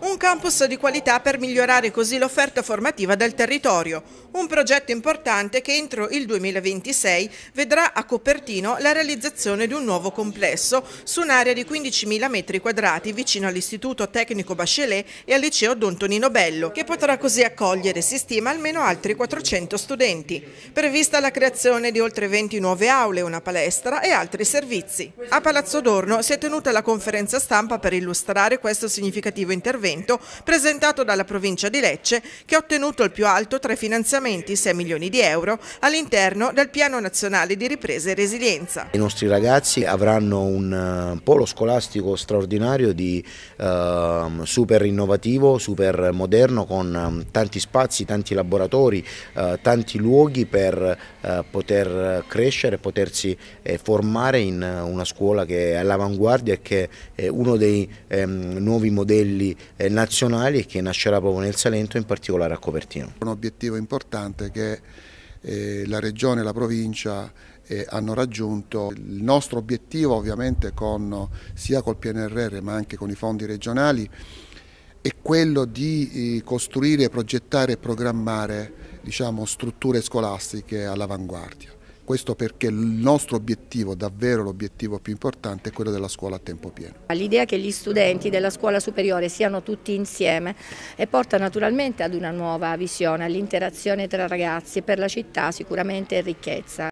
Un campus di qualità per migliorare così l'offerta formativa del territorio, un progetto importante che entro il 2026 vedrà a Copertino la realizzazione di un nuovo complesso su un'area di 15.000 metri quadrati vicino all'Istituto Tecnico Bachelet e al Liceo Don Tonino Bello, che potrà così accogliere, si stima, almeno altri 400 studenti. Prevista la creazione di oltre 20 nuove aule, una palestra e altri servizi. A Palazzo Dorno si è tenuta la conferenza stampa per illustrare questo significativo intervento intervento presentato dalla provincia di Lecce che ha ottenuto il più alto tra i finanziamenti 6 milioni di euro all'interno del Piano Nazionale di Ripresa e Resilienza. I nostri ragazzi avranno un eh, polo scolastico straordinario di eh, super innovativo, super moderno con ehm, tanti spazi, tanti laboratori, eh, tanti luoghi per eh, poter crescere e potersi eh, formare in una scuola che è all'avanguardia e che è uno dei ehm, nuovi modelli nazionali e che nascerà proprio nel Salento, in particolare a Copertino. Un obiettivo importante che eh, la Regione e la Provincia eh, hanno raggiunto. Il nostro obiettivo ovviamente con, sia col PNRR ma anche con i fondi regionali è quello di eh, costruire, progettare e programmare diciamo, strutture scolastiche all'avanguardia. Questo perché il nostro obiettivo, davvero l'obiettivo più importante, è quello della scuola a tempo pieno. L'idea che gli studenti della scuola superiore siano tutti insieme e porta naturalmente ad una nuova visione, all'interazione tra ragazzi e per la città sicuramente è ricchezza.